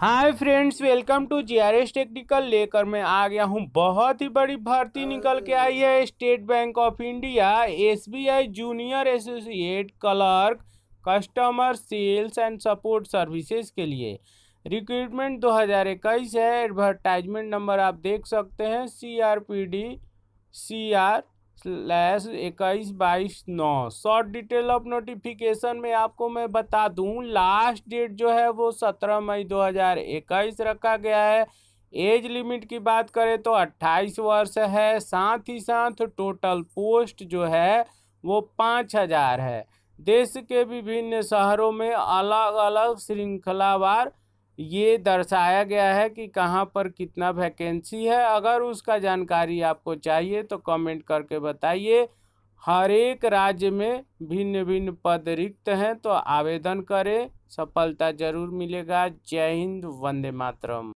hi friends welcome to GRS technical लेकर मैं आ गया हूँ बहुत ही बड़ी भर्ती निकल के आई है State Bank of India SBI junior associate clerk customer sales and support services के लिए रिक्रूटमेंट 2021 है एडवर्टाइजमेंट नंबर आप देख सकते हैं C R P D C R slash इक्कीस बाईस नौ शॉर्ट डिटेल ऑफ नोटिफिकेशन में आपको मैं बता दूं लास्ट डेट जो है वो सत्रह मई दो हजार इक्कीस रखा गया है एज लिमिट की बात करें तो अट्ठाईस वर्ष है साथ ही साथ टोटल पोस्ट जो है वो पाँच हज़ार है देश के विभिन्न शहरों में अलग अलग श्रृंखलावार ये दर्शाया गया है कि कहाँ पर कितना वैकेंसी है अगर उसका जानकारी आपको चाहिए तो कमेंट करके बताइए हर एक राज्य में भिन्न भिन्न पद रिक्त हैं तो आवेदन करें सफलता जरूर मिलेगा जय हिंद वंदे मातरम